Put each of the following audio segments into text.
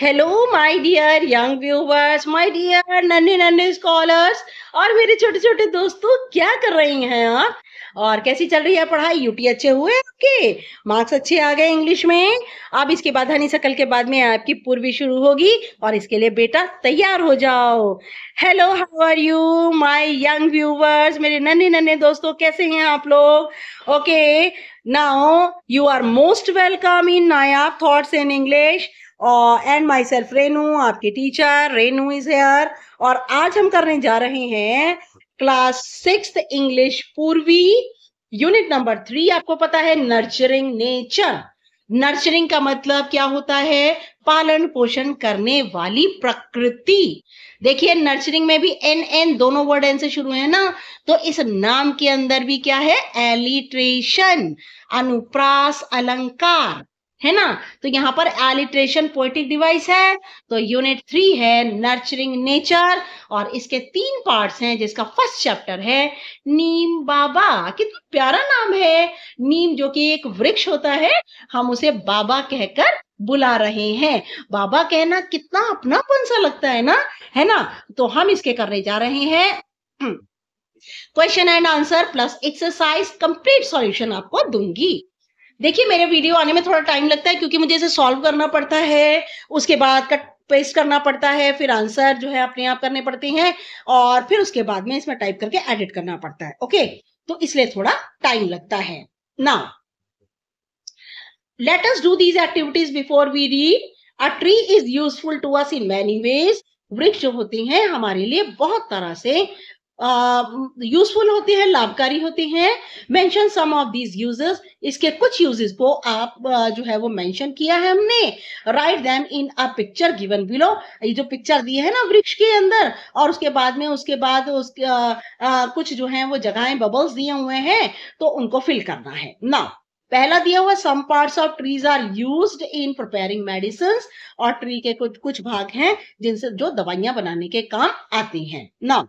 Hello my dear young viewers my dear नन्हे नन्हे scholars और मेरे छोटे छोटे दोस्तों क्या कर रही हैं आप और कैसी चल रही है पढ़ाई यूटी अच्छे हुए आपके मार्क्स अच्छे आ गए इंग्लिश में अब इसके बाद हनी सकल के बाद में आपकी पूर्वी शुरू होगी और इसके लिए बेटा तैयार हो जाओ hello how are you my young viewers मेरे नन्हे नन्हे दोस्तों कैसे हैं आप लोग okay now you are most welcome in नायाब thoughts in English and myself Renu आपकी टीचर रेनू इज हेयर और आज हम करने जा रहे हैं class six English Poorvi unit number three आपको पता है नर्चरिंग नेचर नर्चरिंग का मतलब क्या होता है पालन पोषण करने वाली प्रकृति देखिए नर्चरिंग में भी एन एन दोनों वर्ड एन से शुरू है ना तो इस नाम के अंदर भी क्या है एलिट्रेशन अनुप्रास अलंकार है ना तो यहाँ पर एलिट्रेशन पोइटिक डिवाइस है तो यूनिट थ्री है नर्चरिंग नेचर और इसके तीन पार्ट्स हैं जिसका फर्स्ट चैप्टर है नीम बाबा कितना प्यारा नाम है नीम जो कि एक वृक्ष होता है हम उसे बाबा कहकर बुला रहे हैं बाबा कहना कितना अपनापन सा लगता है ना है ना तो हम इसके करने जा रहे हैं question and answer plus exercise complete solution आपको दूंगी देखिए मेरे वीडियो आने में थोड़ा टाइम लगता है क्योंकि मुझे इसे सॉल्व करना पड़ता है उसके बाद कट पेस्ट करना पड़ता है फिर आंसर जो है अपने आप करने पड़ते हैं और फिर उसके बाद में इसमें टाइप करके एडिट करना पड़ता है ओके तो इसलिए थोड़ा टाइम लगता है ना let us do these activities before we read a tree is useful to us in many ways वृक्ष जो होते हैं हमारे लिए बहुत तरह से यूजफुल होते हैं लाभकारी होते हैं mention some of these uses इसके कुछ यूजेस को आप जो है वो मेंशन किया है हमने write them in a picture given below ये जो पिक्चर दी है ना वृक्ष के अंदर और उसके बाद में उसके बाद उसके आ, आ, कुछ जो है वो जगहें बबल्स दिए हुए हैं तो उनको फिल करना है ना पहला दिया हुआ some parts of trees are used in preparing medicine और ट्री के कुछ कुछ भाग हैं जिनसे जो दवाइयां बनाने के काम आती हैं ना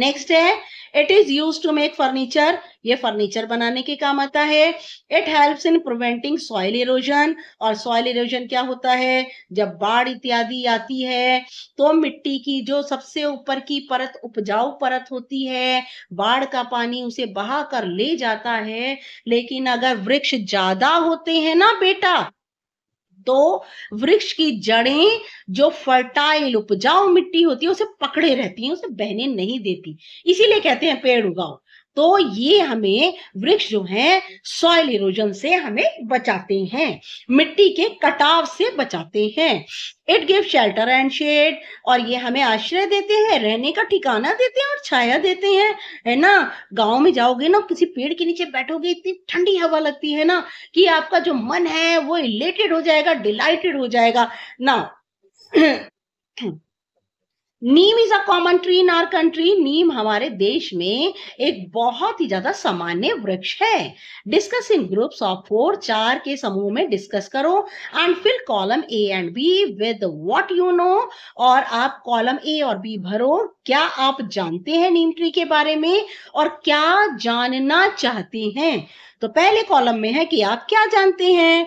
नेक्स्ट है it is use to make furniture ये फर्नीचर बनाने के काम आता है it help in preventing soil erosion और सॉइल इरोजन क्या होता है जब बाढ़ इत्यादि आती है तो मिट्टी की जो सबसे ऊपर की परत उपजाऊ परत होती है बाढ़ का पानी उसे बहा कर ले जाता है लेकिन अगर वृक्ष ज्यादा होते हैं ना बेटा तो वृक्ष की जड़ें जो फर्टाइल उपजाऊ मिट्टी होती है उसे पकड़े रहती है उसे बहने नहीं देती इसीलिए कहते हैं पेड़ उगाओ तो ये हमें वृक्ष जो है सॉइल इरोजन से हमें बचाते हैं मिट्टी के कटाव से बचाते हैं it give shelter and shade और ये हमें आश्रय देते हैं रहने का ठिकाना देते हैं और छाया देते हैं है ना गांव में जाओगे ना किसी पेड़ के नीचे बैठोगे इतनी ठंडी हवा लगती है ना कि आपका जो मन है वो इलेटेड हो जाएगा डिलाइटेड हो जाएगा ना neem is a common tree in our country नीम हमारे देश में एक बहुत ही ज्यादा सामान्य वृक्ष है discuss in groups of four चार के समूह में डिस्कस करो and fill column A and B with what you know और आप कॉलम ए और बी भरो क्या आप जानते हैं नीम ट्री के बारे में और क्या जानना चाहते हैं तो पहले कॉलम में है कि आप क्या जानते हैं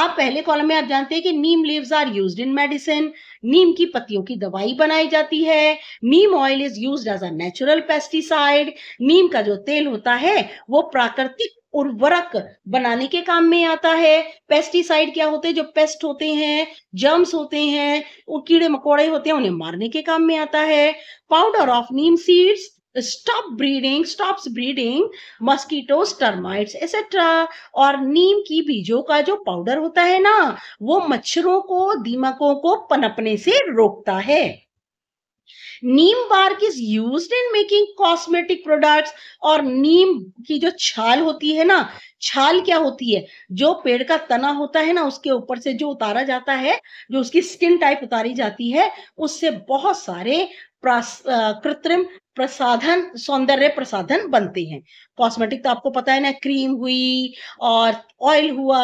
आप पहले कॉलम में आप जानते हैं कि neem leaves are used in medicine neem की पत्तियों की दवाई बनाई जाती है neem oil is used as a natural pesticide neem का जो तेल होता है वो प्राकृतिक उर्वरक बनाने के काम में आता है पेस्टिसाइड क्या होते हैं जो पेस्ट होते हैं जर्म्स होते हैं कीड़े मकोड़े होते हैं उन्हें मारने के काम में आता है powder of neem seeds stop breeding stop breeding mosquitoes termites etcetera और नीम की बीजों का जो पाउडर होता है ना वो मच्छरों को दीमकों को पनपने से रोकता है neem bark is use in making cosmetic products और नीम की जो छाल होती है ना छाल क्या होती है जो पेड़ का तना होता है ना उसके ऊपर से जो उतारा जाता है जो उसकी स्किन टाइप उतारी जाती है उससे बहुत सारे कृत्रिम प्रसाधन सौंदर्य प्रसाधन बनते हैं कॉस्मेटिक तो आपको पता है ना क्रीम हुई और ऑयल हुआ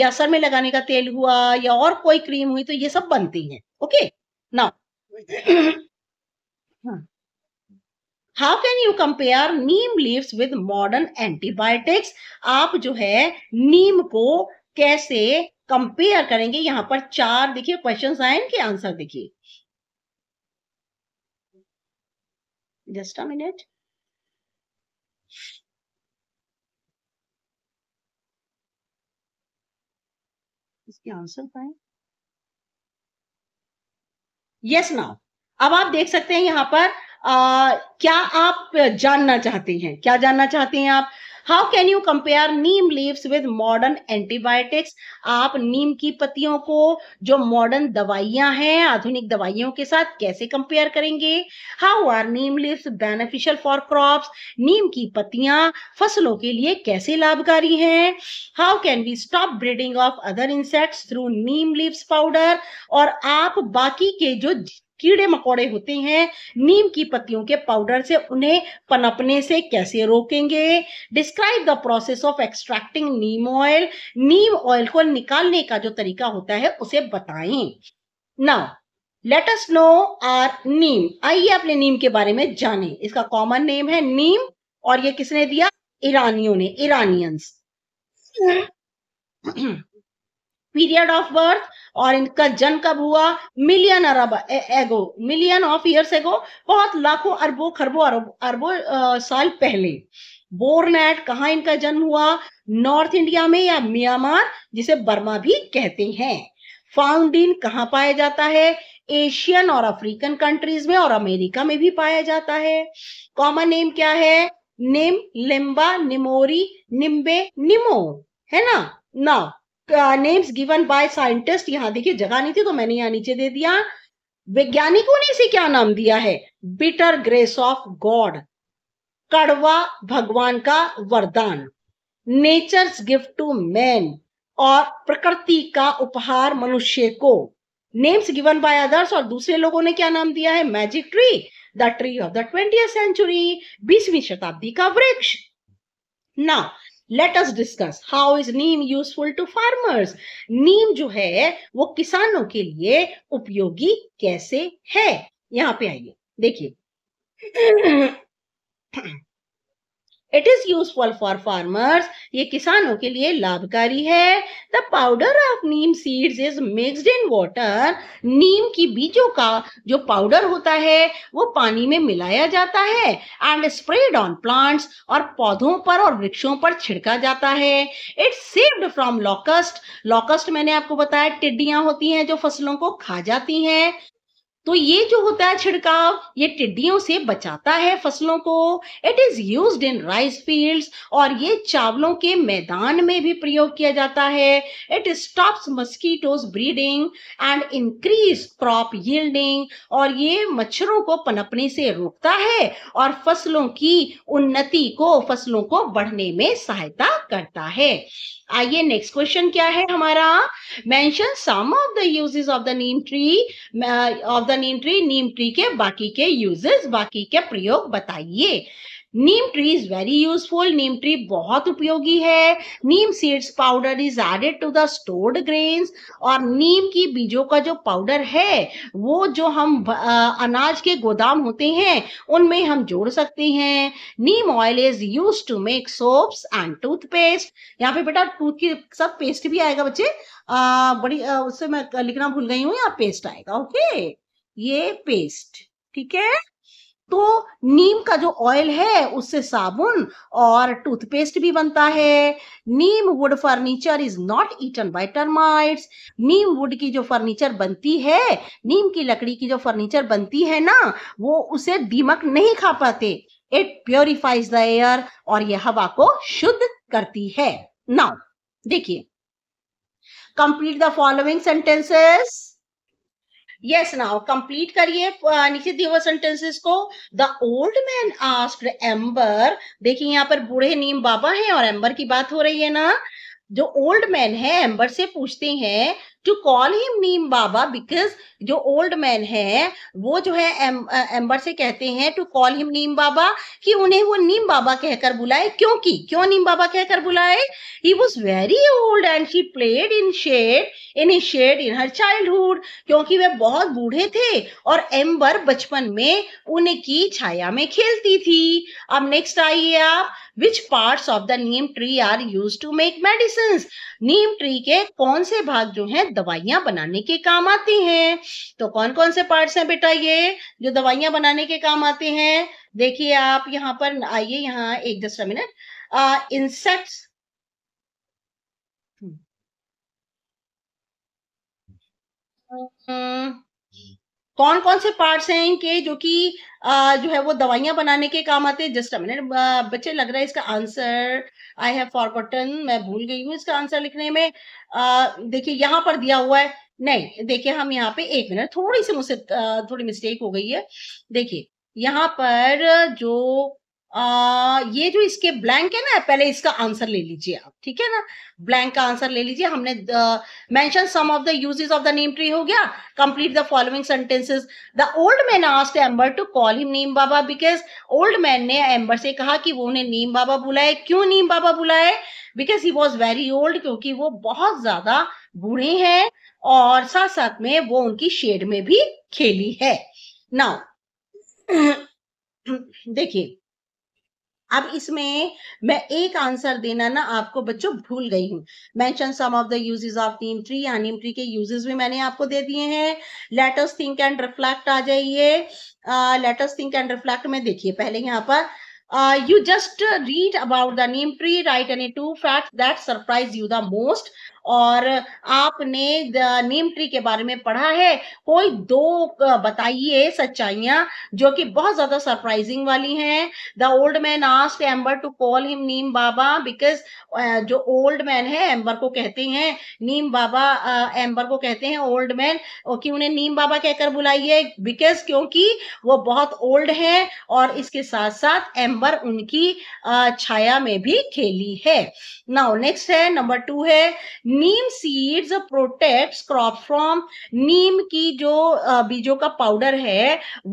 या सर में लगाने का तेल हुआ या और कोई क्रीम हुई तो ये सब बनती हैं okay now how can you compare neem leaves with modern antibiotics आप जो है नीम को कैसे कंपेयर करेंगे यहां पर चार देखिए क्वेश्चन आए इनके आंसर देखिए Just a minute. the answer पाए यस नाउ अब आप देख सकते हैं यहां पर आ, क्या आप जानना चाहते हैं क्या जानना चाहते हैं आप how can you compare neem leaves with modern antibiotics आप नीम की पत्तियों को जो मॉडर्न दवाइयां हैं आधुनिक दवाइयों के साथ कैसे कंपेयर करेंगे how are neem leaves beneficial for crops neem की पत्तियां फसलों के लिए कैसे लाभकारी हैं how can we stop breeding of other insects through neem leaves powder और आप बाकी के जो कीड़े मकोड़े होते हैं नीम की पत्तियों के पाउडर से उन्हें पनपने से कैसे रोकेंगे describe the process of extracting neem oil neem oil को निकालने का जो तरीका होता है उसे बताएं now let us know our neem आइए अपने नीम के बारे में जाने इसका कॉमन नेम है नीम और ये किसने दिया ईरानियों ने ईरानियंस पीरियड ऑफ बर्थ और इनका जन्म कब हुआ मिलियन अरब एगो मिलियन ऑफ इयर्स एगो बहुत लाखों अरबों खरबों अरब अरबों साल पहले बोर्न एट कहा इनका जन्म हुआ नॉर्थ इंडिया में या म्यांमार जिसे बर्मा भी कहते हैं इन कहाँ पाया जाता है एशियन और अफ्रीकन कंट्रीज में और अमेरिका में भी पाया जाता है कॉमन नेम क्या है निम लिम्बा निमोरी निम्बे निमो है ना ना नेम्स गिवन बाय साइंटिस्ट यहाँ देखिए जगह नहीं थी तो मैंने यहाँ नीचे दे दिया वैज्ञानिकों ने इसे क्या नाम दिया है बिटर ग्रेस ऑफ गॉड कड़वा भगवान का वरदान नेचर्स गिफ्ट टू मैन और प्रकृति का उपहार मनुष्य को नेम्स गिवन बाय अदर्स और दूसरे लोगों ने क्या नाम दिया है magic tree the tree of the twenty century बीसवीं शताब्दी का वृक्ष ना let us discuss how is neem useful to farmers neem जो है वो किसानों के लिए उपयोगी कैसे है यहाँ पे आइए देखिए it is useful for farmers ये किसानों के लिए लाभकारी है the powder of neem seeds is mixed in water neem की बीजों का जो पाउडर होता है वो पानी में मिलाया जाता है एंड स्प्रेड ऑन प्लांट्स और पौधों पर और वृक्षों पर छिड़का जाता है it saved from locust locust मैंने आपको बताया टिड्डियां होती हैं जो फसलों को खा जाती हैं तो ये जो होता है छिड़काव ये टिड्डियों से बचाता है फसलों को it is use in rice field और ये चावलों के मैदान में भी प्रयोग किया जाता है it stops mosquitoes breeding and increase crop yielding और ये मच्छरों को पनपने से रोकता है और फसलों की उन्नति को फसलों को बढ़ने में सहायता करता है आइए नेक्स्ट क्वेश्चन क्या है हमारा mention some of the uses of the neem tree of the the neem tree neem tree के बाकी के यूजेस बाकी के प्रयोग बताइए neem tree is very useful neem tree बहुत उपयोगी है neem seeds powder is added to the stored grains और नीम की बीजों का जो पाउडर है वो जो हम अनाज के गोदाम होते हैं उनमें हम जोड़ सकते हैं neem oil is use to make soaps and toothpaste यहाँ पे बेटा टूथ की सब पेस्ट भी आएगा बच्चे आ, बड़ी उससे मैं लिखना भूल गई हूँ यहाँ पेस्ट आएगा ओके okay? ये पेस्ट ठीक है तो नीम का जो ऑयल है उससे साबुन और टूथपेस्ट भी बनता है neem wood furniture is not eaten by termites neem wood की जो फर्नीचर बनती है नीम की लकड़ी की जो फर्नीचर बनती है ना वो उसे दीमक नहीं खा पाते इट प्योरिफाइज द एयर और यह हवा को शुद्ध करती है नाउ देखिए complete the following sentences yes now complete करिए नीचे दिए हुए सेंटेंसेस को the old man asked Amber देखिए यहाँ पर बूढ़े नीम बाबा हैं और एम्बर की बात हो रही है ना जो ओल्ड मैन है एम्बर से पूछते हैं to call him Neem Baba because जो ओल्ड मैन है वो जो है एम, एम्बर uh, से कहते हैं to call him Neem Baba कि उन्हें वो नीम बाबा कहकर बुलाए क्योंकि क्यों नीम बाबा कहकर बुलाए he was very old and she played in shade in he shade in her childhood क्योंकि वे बहुत बूढ़े थे और एम्बर बचपन में उनकी छाया में खेलती थी अब नेक्स्ट आइए आप which parts of the neem tree are use to make medicine neem tree के कौन से भाग जो हैं दवाइयां बनाने के काम आते हैं तो कौन कौन से पार्ट्स हैं बेटा ये जो दवाइयां बनाने के काम आते हैं देखिए आप यहाँ पर आइए यहाँ एक दस मिनट इंसेक्ट्स Uh, कौन कौन से पार्ट्स हैं इनके जो कि जो है वो दवाइयां बनाने के काम आते हैं जस्ट मिनट बच्चे लग रहा है इसका आंसर आई हैव फॉरगॉटन मैं भूल गई हूँ इसका आंसर लिखने में देखिए यहाँ पर दिया हुआ है नहीं देखिए हम यहाँ पे एक मिनट थोड़ी सी मुझसे थोड़ी मिस्टेक हो गई है देखिए यहाँ पर जो आ, ये जो इसके ब्लैंक है ना पहले इसका आंसर ले लीजिए आप ठीक है ना ब्लैंक का आंसर ले लीजिए हमने mention some of the uses of the neem tree हो गया complete the following sentences the old man asked Amber to call him Neem Baba because old man ने एम्बर से कहा कि वो उन्हें नीम बाबा बुलाए क्यों नीम बाबा बुलाए because he was very old क्योंकि वो बहुत ज्यादा बूढ़े हैं और साथ साथ में वो उनकी शेड में भी खेली है नाउ देखिए अब इसमें मैं एक आंसर देना ना आपको बच्चों भूल गई हूँ मैं some of the of neem tree या नीम ट्री के यूजेज भी मैंने आपको दे दिए हैं लेटस थिंक एंड रिफ्लेक्ट आ जाइए लेटस थिंक एंड रिफ्लेक्ट में देखिए पहले यहाँ पर you just read about the neem tree write any two fact that surprise you the most और आपने नीम ट्री के बारे में पढ़ा है कोई दो बताइए सच्चाइयां जो कि बहुत ज्यादा सरप्राइजिंग वाली हैं the old man asked Amber to call him Neem Baba because जो ओल्ड मैन है एम्बर को कहते हैं नीम बाबा एम्बर को कहते हैं ओल्ड मैन कि उन्हें नीम बाबा कहकर बुलाइए बिकॉज क्योंकि वो बहुत ओल्ड है और इसके साथ साथ एम्बर उनकी छाया में भी खेली है नाउ नेक्स्ट है नंबर टू है neem seeds protects crop from neem की जो बीजों का पाउडर है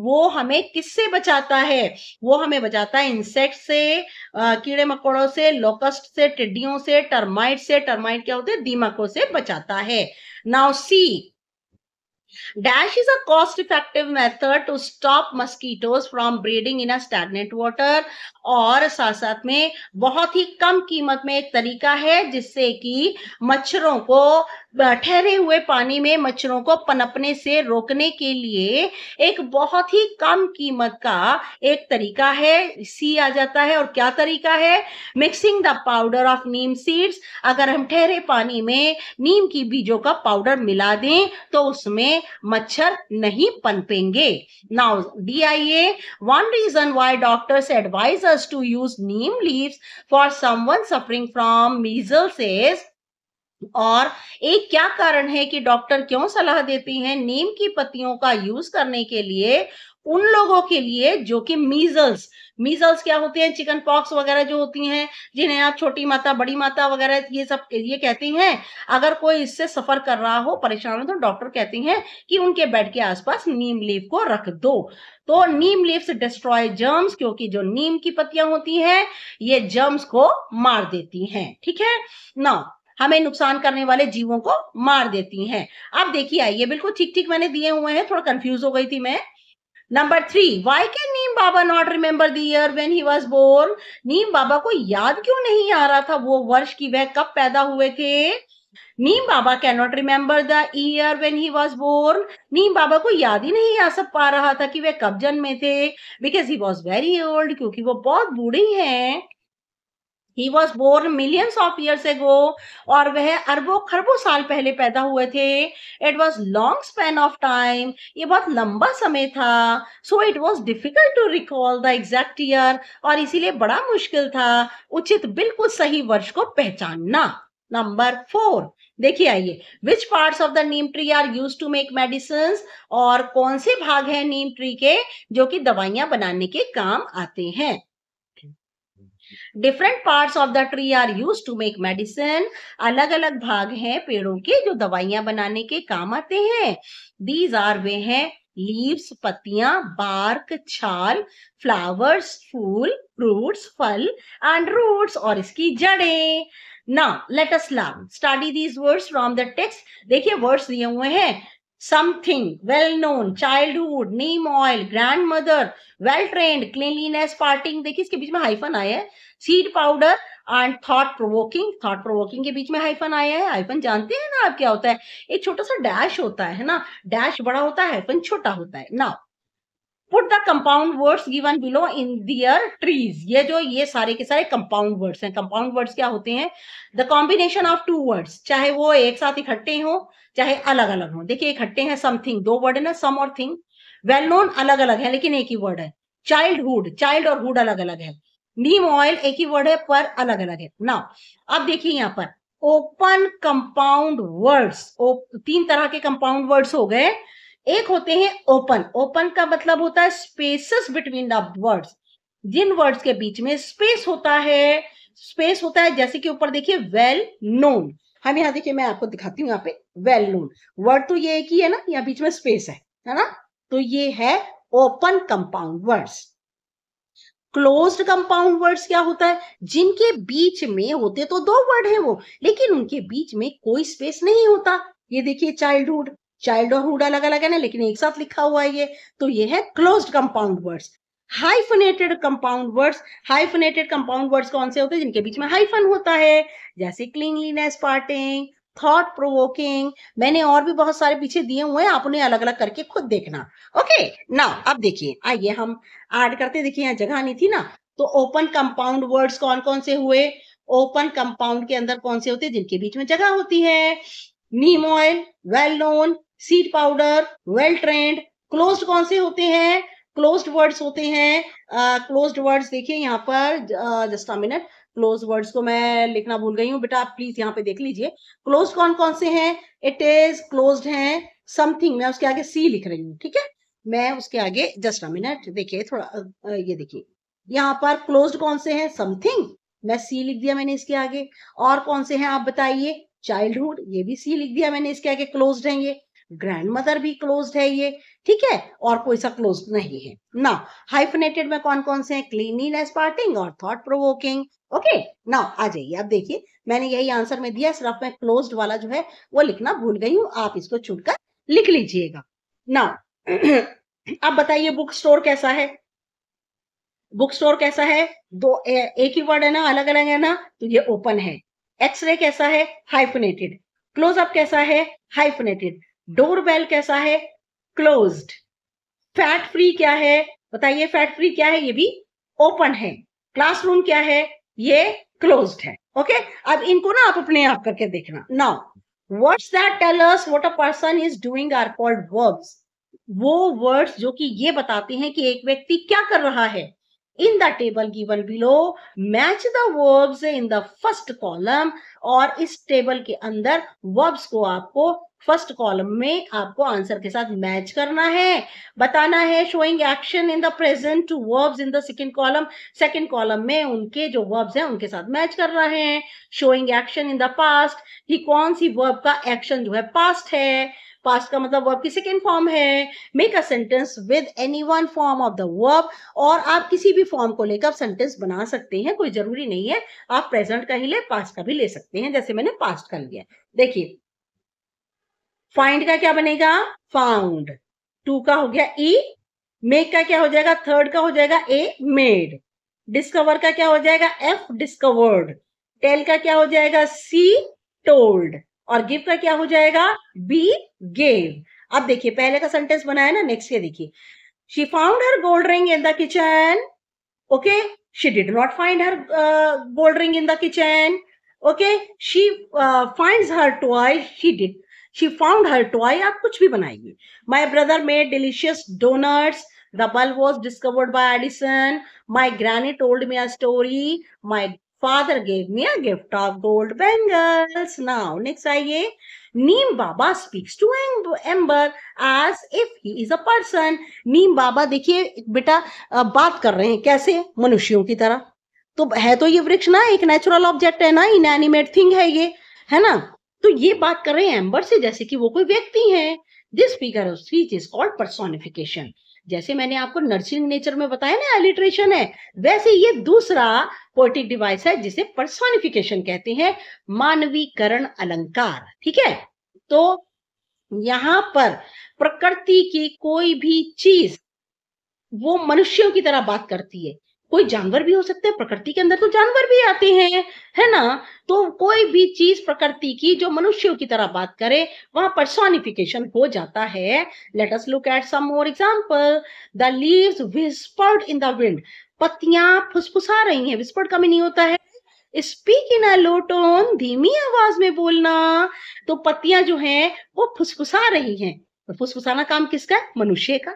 वो हमें किससे बचाता है वो हमें बचाता है इंसेक्ट से कीड़े मकोड़ों से लोकस्ट से टिड्डियों से टर्माइट से टर्माइट क्या होते हैं दीमकों से बचाता है now C Dash is a cost-effective method to stop mosquitoes from breeding in a stagnant water और साथ साथ में बहुत ही कम कीमत में एक तरीका है जिससे कि मच्छरों को ठहरे हुए पानी में मच्छरों को पनपने से रोकने के लिए एक बहुत ही कम कीमत का एक तरीका है सी आ जाता है और क्या तरीका है mixing the powder of neem seeds अगर हम ठहरे पानी में नीम की बीजों का पाउडर मिला दें तो उसमें मच्छर नहीं पनपेंगे now D I A one reason why doctors advise to use neem leaves for someone suffering from measles is और एक क्या कारण है कि डॉक्टर क्यों सलाह देती हैं नीम की पत्तियों का यूज करने के लिए उन लोगों के लिए जो कि मीजल्स मीजल्स क्या होते हैं चिकन पॉक्स वगैरह जो होती हैं जिन्हें आप छोटी माता बड़ी माता वगैरह ये सब ये कहती हैं अगर कोई इससे सफर कर रहा हो परेशान हो तो डॉक्टर कहती हैं कि उनके बेड के आसपास नीम लीफ को रख दो तो नीम लीव्स डिस्ट्रॉय जर्म्स क्योंकि जो नीम की पत्तियां होती हैं ये जर्म्स को मार देती हैं ठीक है ना हमें नुकसान करने वाले जीवों को मार देती हैं अब देखिए आइए बिल्कुल ठीक ठीक मैंने दिए हुए हैं थोड़ा कंफ्यूज हो गई थी मैं number three why can Neem Baba not remember the when he was born Neem Baba को याद क्यों नहीं आ रहा था वो वर्ष की वह कब पैदा हुए थे Neem Baba can not remember the year when he was born Neem Baba को याद ही नहीं आ सब पा रहा था कि वे कब जन्मे थे because he was very old क्योंकि वो बहुत बूढ़ी हैं he was born millions of years go और वह अरबों खरबों साल पहले पैदा हुए थे it was long span of time ये बहुत लंबा समय था so it was difficult to recall the exact year और इसीलिए बड़ा मुश्किल था उचित बिल्कुल सही वर्ष को पहचानना नंबर फोर देखिए आइए which part of the neem tree are use to make medicine और कौन से भाग है नीम ट्री के जो कि दवाइयां बनाने के काम आते हैं different part of the tree are use to make medicine अलग अलग भाग हैं पेड़ों के जो दवाइयां बनाने के काम आते हैं दीज आर वे हैं लीव्स पत्तियां बार्क छाल फ्लावर्स फूल फ्रूट्स फल एंड रूट्स और इसकी जड़ें ना let's us learn study these words from the text देखिए वर्ड्स दिए हुए हैं something well known childhood neem oil grandmother well trained cleanliness parting देखिए इसके बीच में हाइफन आया है seed powder and thought provoking thought provoking के बीच में हाइफन आया है हाइफन जानते हैं ना आप क्या होता है एक छोटा सा डैश होता है ना डैश बड़ा होता है हाइफन छोटा होता है now put the compound words given below in their trees ये जो ये सारे के सारे कंपाउंड वर्ड्स हैं कंपाउंड वर्ड्स क्या होते हैं the combination of two words चाहे वो एक साथ इकट्ठे हो चाहे अलग अलग हो देखिए इकट्ठे हैं समथिंग दो वर्ड है ना सम और थिंग वेल नोन अलग अलग है लेकिन एक ही वर्ड है चाइल्डहुड चाइल्ड और हुड अलग अलग है नीम ऑयल एक ही वर्ड है पर अलग अलग है ना अब देखिए यहाँ पर ओपन कंपाउंड वर्ड्स तीन तरह के कंपाउंड वर्ड्स हो गए एक होते हैं ओपन ओपन का मतलब होता है स्पेसेस बिटवीन द वर्ड्स जिन वर्ड्स के बीच में स्पेस होता है स्पेस होता है जैसे कि ऊपर देखिए वेल नोन हम यहाँ देखिए मैं आपको दिखाती हूँ यहाँ पे वेल नोन वर्ड तो ये एक ही है ना यहाँ बीच में स्पेस है है ना तो ये है open compound words closed compound words क्या होता है जिनके बीच में होते तो दो वर्ड है वो लेकिन उनके बीच में कोई स्पेस नहीं होता ये देखिए चाइल्डहुड चाइल्ड और हुडा अलग है ना लेकिन एक साथ लिखा हुआ है ये तो ये है closed compound words hyphenated compound words hyphenated compound words कौन से होते हैं जिनके बीच में हाइफन होता है जैसे क्लीनलीनेस पार्टिंग थॉट प्रोवोकिंग मैंने और भी बहुत सारे पीछे दिए हुए हैं आप उन्हें अलग अलग करके खुद देखना ओके ना अब देखिए आइए हम ऐड करते देखिए यहाँ जगह नहीं थी ना तो ओपन कंपाउंड वर्ड्स कौन कौन से हुए ओपन कंपाउंड के अंदर कौन से होते हैं जिनके बीच में जगह होती है neem oil well known seed powder well trained close कौन से होते हैं क्लोज वर्ड्स होते हैं क्लोज वर्ड्स देखिए यहाँ पर जस्ट मिनट क्लोज वर्ड्स को मैं लिखना भूल गई हूँ बेटा आप प्लीज यहाँ पे देख लीजिए क्लोज कौन कौन से हैं इट इज क्लोज है समथिंग मैं उसके आगे सी लिख रही हूँ ठीक है मैं उसके आगे जस्ट मिनट देखिए थोड़ा ये देखिए यहाँ पर क्लोज कौन से हैं समथिंग मैं सी लिख दिया मैंने इसके आगे और कौन से हैं आप बताइए चाइल्डहुड ये भी सी लिख दिया मैंने इसके आगे क्लोज हैं ये ग्रैंड मदर भी क्लोज है ये ठीक है और कोई सा क्लोज नहीं है ना हाइफनेटेड में कौन कौन से हैं क्लीनिनेस पार्टिंग और थॉट प्रोवोकिंग ओके ना आ जाइए आप देखिए मैंने यही आंसर में दिया सिर्फ मैं क्लोज्ड वाला जो है वो लिखना भूल गई हूँ आप इसको कर लिख लीजिएगा ना अब बताइए बुक स्टोर कैसा है बुक स्टोर कैसा है दो ए, एक ही वर्ड है ना अलग अलग है ना तो ये ओपन है एक्सरे कैसा है हाइफनेटेड क्लोजअप कैसा है हाइफनेटेड डोर बेल कैसा है क्लोज्ड फैट फ्री क्या है बताइए फैट फ्री क्या है ये भी ओपन है क्लासरूम क्या है ये क्लोज्ड है ओके okay? अब इनको ना आप अपने आप करके देखना now words that tell us what a person is doing are called verbs वो वर्ड्स जो कि ये बताते हैं कि एक व्यक्ति क्या कर रहा है in the table given below match the verbs in the first column और इस टेबल के अंदर वर्ब्स को आपको फर्स्ट कॉलम में आपको आंसर के साथ मैच करना है बताना है showing action in the present to verbs in the second column second column में उनके जो वर्ब्स हैं उनके साथ मैच कर रहे हैं showing action in the past कि कौन सी वर्ब का एक्शन जो है पास्ट है पास्ट का मतलब वर्ब की सेकेंड फॉर्म है make a sentence with any one form of the verb और आप किसी भी फॉर्म को लेकर सेंटेंस बना सकते हैं कोई जरूरी नहीं है आप प्रेजेंट का ही ले पास्ट का भी ले सकते हैं जैसे मैंने पास्ट का लिया देखिए फाइंड का क्या बनेगा फाउंड टू का हो गया ई e, मेक का क्या हो जाएगा थर्ड का हो जाएगा ए मेड डिस्कवर का क्या हो जाएगा एफ डिस्कवर्ड टेल का क्या हो जाएगा सी टोल्ड और गिव का क्या हो जाएगा बी गेव अब देखिए पहले का सेंटेंस बनाया ना नेक्स्ट ये देखिए she found her gold ring in the kitchen okay she did not find her gold ring in the kitchen okay she find her toy she did she found her toy आप कुछ भी बनाइए my brother made delicious doughnuts the bulb was discovered by Edison my granny told me a story my father gave me a gift of gold bangles. Now, next आइए Neem Baba speaks to Amber as if he is a person Neem Baba देखिए बेटा बात कर रहे हैं कैसे मनुष्यों की तरह तो है तो ये वृक्ष ना एक नेचुरल ऑब्जेक्ट है ना इन एनिमेट थिंग है ये है ना तो ये बात कर रहे हैं एम्बर से जैसे कि वो कोई व्यक्ति है this figure of speech is called personification जैसे मैंने आपको नर्सिंग नेचर में बताया ना एलिट्रेशन है वैसे ये दूसरा पोइटिक डिवाइस है जिसे पर्सोनिफिकेशन कहते हैं मानवीकरण अलंकार ठीक है तो यहां पर प्रकृति की कोई भी चीज वो मनुष्यों की तरह बात करती है कोई जानवर भी हो सकता है प्रकृति के अंदर तो जानवर भी आते हैं है ना तो कोई भी चीज प्रकृति की जो मनुष्यों की तरह बात करे वहां पर्सोनिफिकेशन हो जाता है let us look at some more example the leaves whispered in the wind पत्तियां फुसफुसा रही हैं विस्पर्ड कमी नहीं होता है speak in a low tone धीमी आवाज में बोलना तो पत्तियां जो हैं वो फुसफुसा रही हैं फुसफुसाना काम किसका है मनुष्य का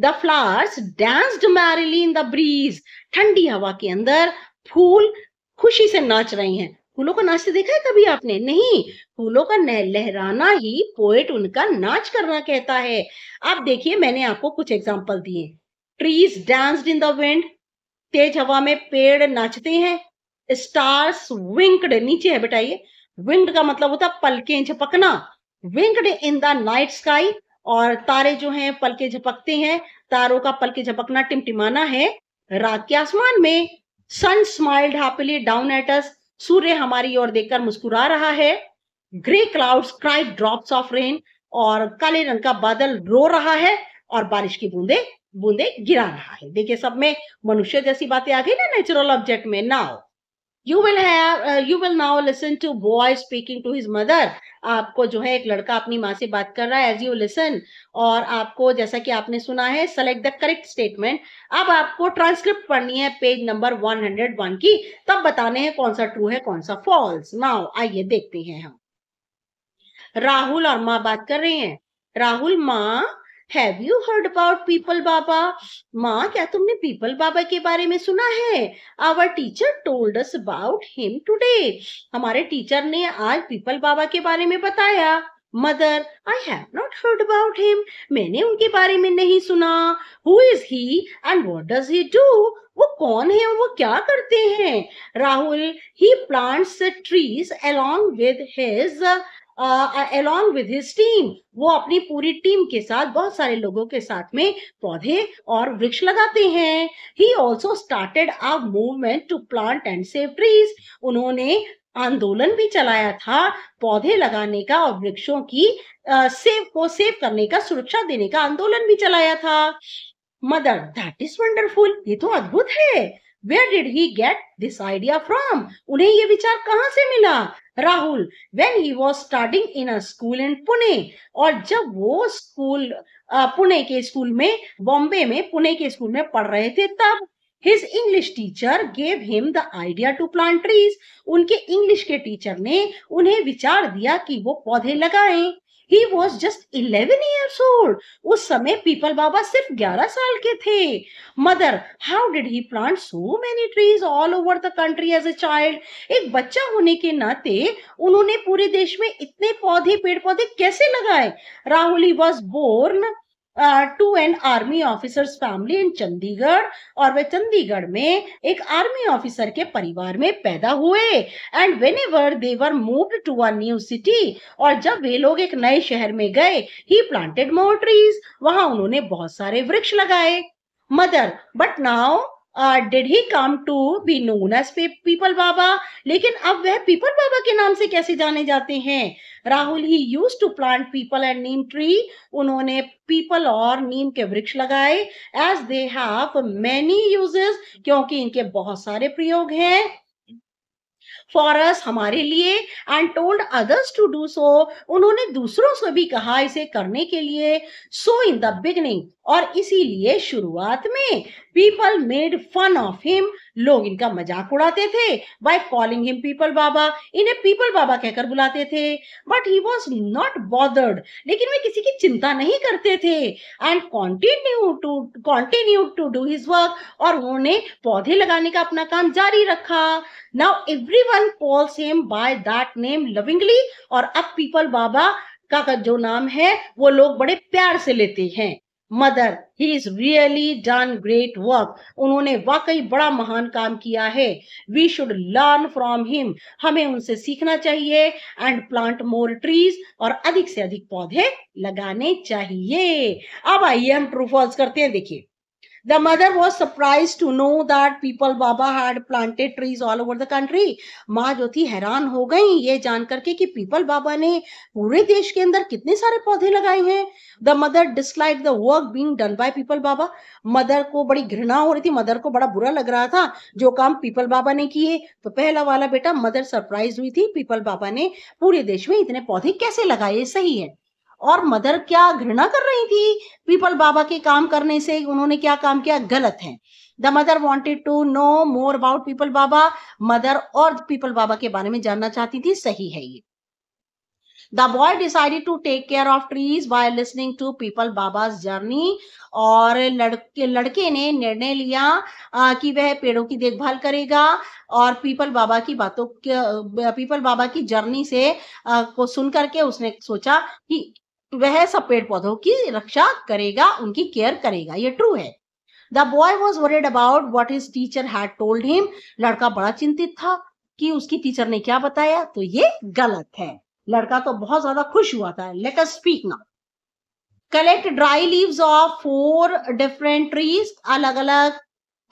the flowers danced merrily in the breeze ठंडी हवा के अंदर फूल खुशी से नाच रही हैं फूलों को नाचते देखा है कभी आपने नहीं फूलों का लहराना ही पोएट उनका नाच करना कहता है आप देखिए मैंने आपको कुछ एग्जाम्पल दिए trees danced in the wind तेज हवा में पेड़ नाचते हैं स्टार्स विंक्ड नीचे है बताइए विंक्ड का मतलब होता है पलके झपकना winked in the night sky और तारे जो हैं पलके झपकते हैं तारों का पलके झपकना टिमटिमाना है रात के आसमान में sun smiled happily down at us सूर्य हमारी ओर देखकर मुस्कुरा रहा है grey clouds cried drops of rain और काले रंग का बादल रो रहा है और बारिश की बूंदे बूंदे गिरा रहा है देखिए सब में मनुष्य जैसी बातें आ गई ना नेचुरल ऑब्जेक्ट में now you will have you will now listen to boy speaking to his mother आपको जो है एक लड़का अपनी माँ से बात कर रहा है एज यू लिसन और आपको जैसा कि आपने सुना है सेलेक्ट द करेक्ट स्टेटमेंट अब आपको ट्रांसक्रिप्ट पढ़नी है पेज नंबर 101 की तब बताने हैं कौन सा ट्रू है कौन सा फॉल्स नाउ आइए देखते हैं हम राहुल और माँ बात कर रहे हैं राहुल माँ have you heard about Peepal Baba माँ क्या तुमने पीपल बाबा के बारे में सुना है our teacher told us about him today हमारे टीचर ने आज पीपल बाबा के बारे में बताया mother I have not heard about him मैंने उनके बारे में नहीं सुना who is he and what does he do वो कौन है और वो क्या करते हैं Rahul he plants trees along with his along with his team वो अपनी पूरी टीम के साथ बहुत सारे लोगों के साथ में पौधे और वृक्ष लगाते हैं he also started a movement to plant and save trees उन्होंने आंदोलन भी चलाया था पौधे लगाने का और वृक्षों की आ, सेव को सेव करने का सुरक्षा देने का आंदोलन भी चलाया था मदर दैट इज वंडरफुल ये तो अद्भुत है where did he get this idea from उन्हें ये विचार कहाँ से मिला Rahul when he was starting in a school in Pune और जब वो स्कूल पुणे के स्कूल में बॉम्बे में पुणे के स्कूल में पढ़ रहे थे तब his English teacher gave him the idea to plant trees उनके इंग्लिश के टीचर ने उन्हें विचार दिया कि वो पौधे लगाएं he was just eleven years old उस समय पीपल बाबा सिर्फ ग्यारह साल के थे mother how did he plant so many trees all over the country as a child एक बच्चा होने के नाते उन्होंने पूरे देश में इतने पौधे पेड़ पौधे कैसे लगाए Rahul he was born to an army officers family in Chandigarh और वे चंडीगढ़ में एक आर्मी ऑफिसर के परिवार में पैदा हुए and whenever they move to a new city और जब वे लोग एक नए शहर में गए ही प्लांटेड मोर ट्रीज वहां उन्होंने बहुत सारे वृक्ष लगाए mother but now did he come to be known as Peepal Baba लेकिन अब वह पीपल बाबा के नाम से कैसे जाने जाते हैं Rahul he use to plant peepal and neem tree उन्होंने पीपल और नीम के वृक्ष लगाए as they have many uses क्योंकि इनके बहुत सारे प्रयोग हैं फॉर अस हमारे लिए and told others to do so उन्होंने दूसरों से भी कहा इसे करने के लिए सो इन द बिगनिंग और इसीलिए शुरुआत में people made fun of him लोग इनका मजाक उड़ाते थे by calling him Peepal Baba इन्हें पीपल बाबा कहकर बुलाते थे but he was not bothered लेकिन वे किसी की चिंता नहीं करते थे and continue to continue to do his work और उन्होंने पौधे लगाने का अपना काम जारी रखा now every one calls same by that name lovingly और अब पीपल बाबा का जो नाम है वो लोग बड़े प्यार से लेते हैं mother he is really done great work उन्होंने वाकई बड़ा महान काम किया है we should learn from him हमें उनसे सीखना चाहिए एंड प्लांट मोर ट्रीज और अधिक से अधिक पौधे लगाने चाहिए अब आइए हम ट्रूफॉल्स करते हैं देखिए The mother was surprised to know that people Baba had planted trees all over the country. माँ जो थी हैरान हो गई ये जान करके कि पीपल बाबा ने पूरे देश के अंदर कितने सारे पौधे लगाए हैं the mother dislike the work being done by Peepal Baba mother को बड़ी घृणा हो रही थी मदर को बड़ा बुरा लग रहा था जो काम पीपल बाबा ने किए तो पहला वाला बेटा मदर सरप्राइज हुई थी पीपल बाबा ने पूरे देश में इतने पौधे कैसे लगाए सही है और मदर क्या घृणा कर रही थी पीपल बाबा के काम करने से उन्होंने क्या काम किया गलत है the mother wanted to know more about Peepal Baba mother और पीपल बाबा के बारे में जानना चाहती थी सही है ये the boy decided to take care of trees by listening to Peepal Baba journey और लड़के लड़के ने निर्णय लिया आ, कि वह पेड़ों की देखभाल करेगा और पीपल बाबा की बातों पीपल बाबा की जर्नी से आ, को सुन करके उसने सोचा कि वह सब पेड़ पौधों की रक्षा करेगा उनकी केयर करेगा ये ट्रू है the boy was worried about what is teacher had told him लड़का बड़ा चिंतित था कि उसकी टीचर ने क्या बताया तो ये गलत है लड़का तो बहुत ज्यादा खुश हुआ था let us speak now collect dry leaves of four different trees अलग अलग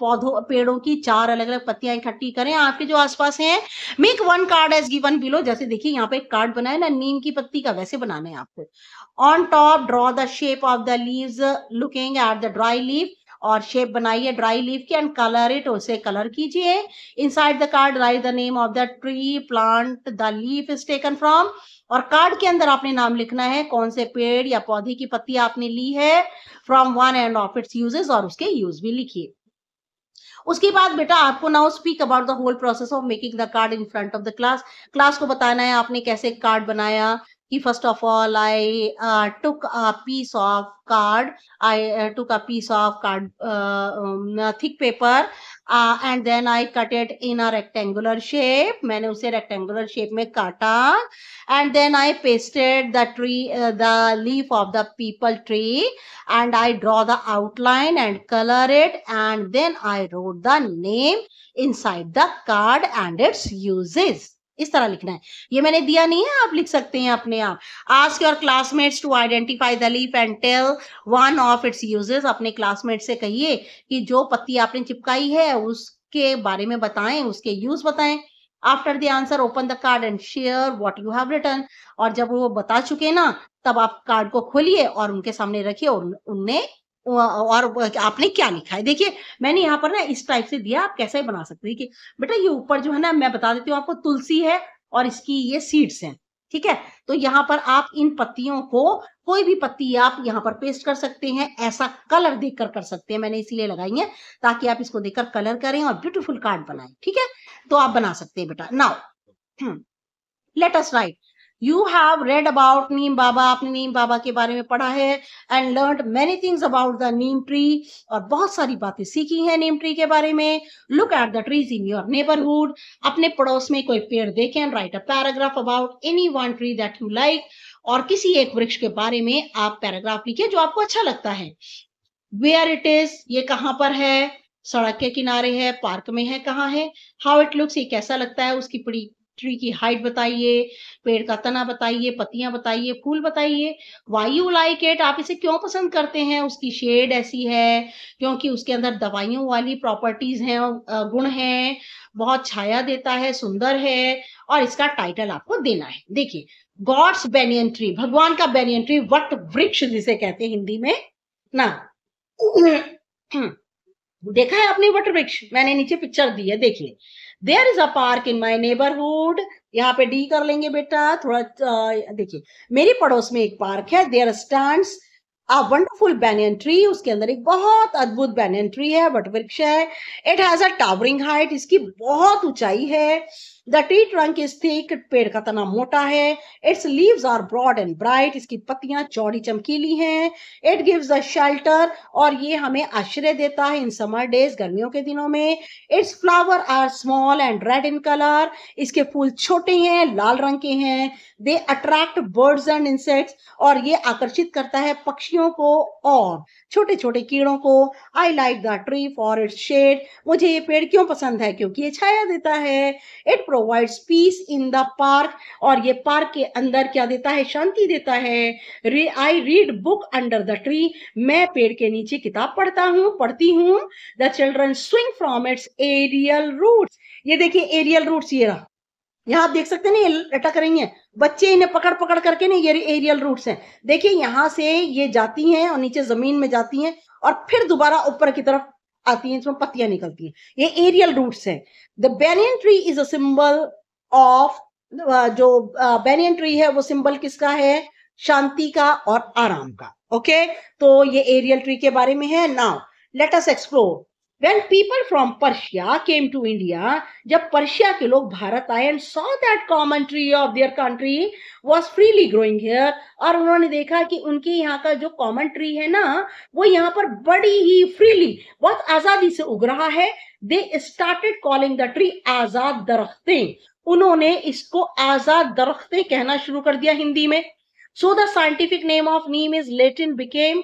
पौधों पेड़ों की चार अलग अलग पत्तियां इकट्ठी करें आपके जो आसपास हैं make one card as given below जैसे देखिए यहाँ पे एक कार्ड बनाए ना नीम की पत्ती का वैसे बनाना है आपको on top draw the shape of the leaves looking at the dry leaf और शेप बनाइए ड्राई लीव की एंड कलर इट उसे कलर कीजिए inside the card write the name of the tree plant the leaf is taken from और card के अंदर आपने नाम लिखना है कौन से पेड़ या पौधे की पत्ती आपने ली है from one and of its uses और उसके यूज भी लिखिए उसके बाद बेटा आपको now speak about the whole process of making the card in front of the class class को बताना है आपने कैसे कार्ड बनाया first of all i uh, took a piece of card i uh, took a piece of card uh, um, thick paper uh, and then i cut it in a rectangular shape maine use rectangular shape mein kata and then i pasted the tree uh, the leaf of the people tree and i draw the outline and color it and then i wrote the name inside the card and its uses इस तरह लिखना है ये मैंने दिया नहीं है आप लिख सकते हैं अपने आप ask your classmates to identify the leaf and tell one of its uses अपने क्लासमेट से कहिए कि जो पत्ती आपने चिपकाई है उसके बारे में बताएं उसके यूज बताएं after the answer open the card and share what you have written और जब वो बता चुके ना तब आप कार्ड को खोलिए और उनके सामने रखिए और उनने और आपने क्या लिखा है देखिए मैंने यहाँ पर ना इस टाइप से दिया आप कैसे बना सकते हैं कि बेटा ये ऊपर जो है ना मैं बता देती हूँ आपको तुलसी है और इसकी ये सीड्स हैं ठीक है तो यहाँ पर आप इन पत्तियों को कोई भी पत्ती आप यहाँ पर पेस्ट कर सकते हैं ऐसा कलर देखकर कर सकते हैं मैंने इसीलिए लगाई है ताकि आप इसको देखकर कलर करें और ब्यूटीफुल कार्ड बनाए ठीक है तो आप बना सकते हैं बेटा now let us write you have read about Neem Baba आपने नीम बाबा के बारे में पढ़ा है and learn many things about the neem tree और बहुत सारी बातें सीखी हैं नीम ट्री के बारे में look at the trees in your neighbourhood अपने पड़ोस में कोई पेड़ देखें and write a paragraph about any one tree that you like और किसी एक वृक्ष के बारे में आप पैराग्राफ लिखे जो आपको अच्छा लगता है वेयर इट इज ये कहाँ पर है सड़क के किनारे है पार्क में है कहाँ है हाउ इट लुक्स ये कैसा लगता है उसकी बड़ी ट्री की हाइट बताइए पेड़ का तना बताइए पत्तियां बताइए फूल बताइए वायु लाइक एट आप इसे क्यों पसंद करते हैं उसकी शेड ऐसी है क्योंकि उसके अंदर दवाइयों वाली प्रॉपर्टीज हैं गुण हैं बहुत छाया देता है सुंदर है और इसका टाइटल आपको देना है देखिए गॉड्स बेनियन ट्री भगवान का बेनियन ट्री वट वृक्ष जिसे कहते हैं हिंदी में ना देखा है आपने वट वृक्ष मैंने नीचे पिक्चर दी है देखिए there is a park in my neighbourhood यहाँ पे डी कर लेंगे बेटा थोड़ा देखिए मेरे पड़ोस में एक पार्क है there stand a wonderful banyan tree उसके अंदर एक बहुत अद्भुत बैनियन ट्री है वृक्ष है it has a towering height इसकी बहुत ऊंचाई है the tree trunk is thick पेड़ का तना मोटा है its leaves are broad and bright इसकी पत्तियां चौड़ी चमकीली हैं इट गिव्स अ शेल्टर और ये हमें आश्रय देता है इन समर डेज गर्मियों के दिनों में its flower are small and red in colour इसके फूल छोटे हैं लाल रंग के हैं they attract birds and insects और ये आकर्षित करता है पक्षियों को और छोटे छोटे कीड़ों को I like the tree for its shade मुझे ये पेड़ क्यों पसंद है क्योंकि ये छाया देता है it provides peace in the park और ये पार्क के अंदर क्या देता है शांति देता है रे I read book under the tree मैं पेड़ के नीचे किताब पढ़ता हूँ पढ़ती हूँ the children swing from its aerial roots ये देखिए एरियल रूट्स ये रहा यहाँ आप देख सकते हैं ना ये लटक रही हैं बच्चे इन्हें पकड़ पकड़ करके ना ये एरियल रूट्स हैं देखिए यहाँ से ये जाती हैं और नीचे जमीन में जाती हैं और फिर दोबारा ऊपर की तरफ आती हैं इसमें पत्तियां निकलती हैं ये एरियल रूट्स हैं the banyan tree is a symbol of जो बेनियन uh, ट्री है वो सिंबल किसका है शांति का और आराम का ओके okay? तो ये एरियल ट्री के बारे में है now let us explore When people from Persia came to India, जब Persia के लोग भारत आए and saw that common tree of their country was freely growing here और उन्होंने देखा कि उनके यहाँ का जो कॉमन ट्री है ना वो यहाँ पर बड़ी ही फ्रीली बहुत आजादी से उग रहा है they started calling the tree Azad Darakhte उन्होंने इसको आजाद दरख्ते कहना शुरू कर दिया हिंदी में so the scientific name of neem is Latin became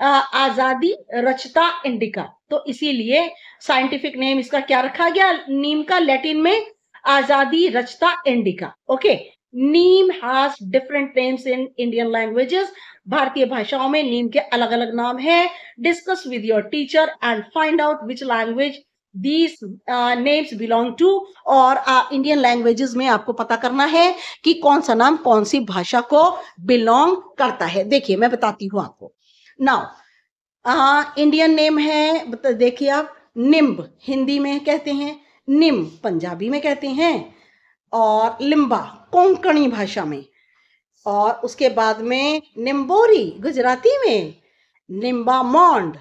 Azadirachta indica तो इसीलिए साइंटिफिक नेम इसका क्या रखा गया नीम का लैटिन में Azadirachta indica okay neem has different names in Indian languages भारतीय भाषाओं में नीम के अलग अलग नाम है discuss with your teacher and find out which language these names belong to और इंडियन uh, लैंग्वेजेस में आपको पता करना है कि कौन सा नाम कौन सी भाषा को बिलोंग करता है देखिए मैं बताती हूँ आपको नाउ इंडियन नेम है देखिए आप निम्ब हिंदी में कहते हैं निम पंजाबी में कहते हैं और लिम्बा कोंकणी भाषा में और उसके बाद में निम्बोरी गुजराती में निम्बा मोंड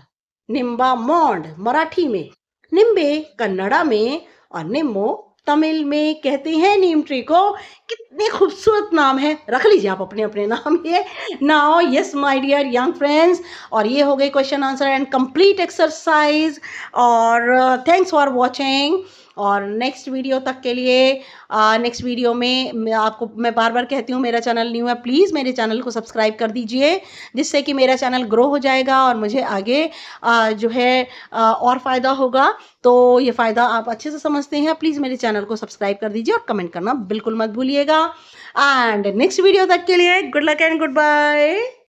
निम्बा मोंड मराठी में निम्बे कन्नड़ा में और निम्बो तमिल में कहते हैं नीम ट्री को कितने खूबसूरत नाम है रख लीजिए आप अपने अपने नाम ये now yes my dear young friends और ये हो गई question answer and complete exercise और थैंक्स फॉर वॉचिंग और नेक्स्ट वीडियो तक के लिए नेक्स्ट वीडियो में आपको मैं बार बार कहती हूँ मेरा चैनल न्यू है प्लीज़ मेरे चैनल को सब्सक्राइब कर दीजिए जिससे कि मेरा चैनल ग्रो हो जाएगा और मुझे आगे आ, जो है आ, और फ़ायदा होगा तो ये फ़ायदा आप अच्छे से समझते हैं प्लीज़ मेरे चैनल को सब्सक्राइब कर दीजिए और कमेंट करना बिल्कुल मत भूलिएगा एंड नेक्स्ट वीडियो तक के लिए good luck and good bye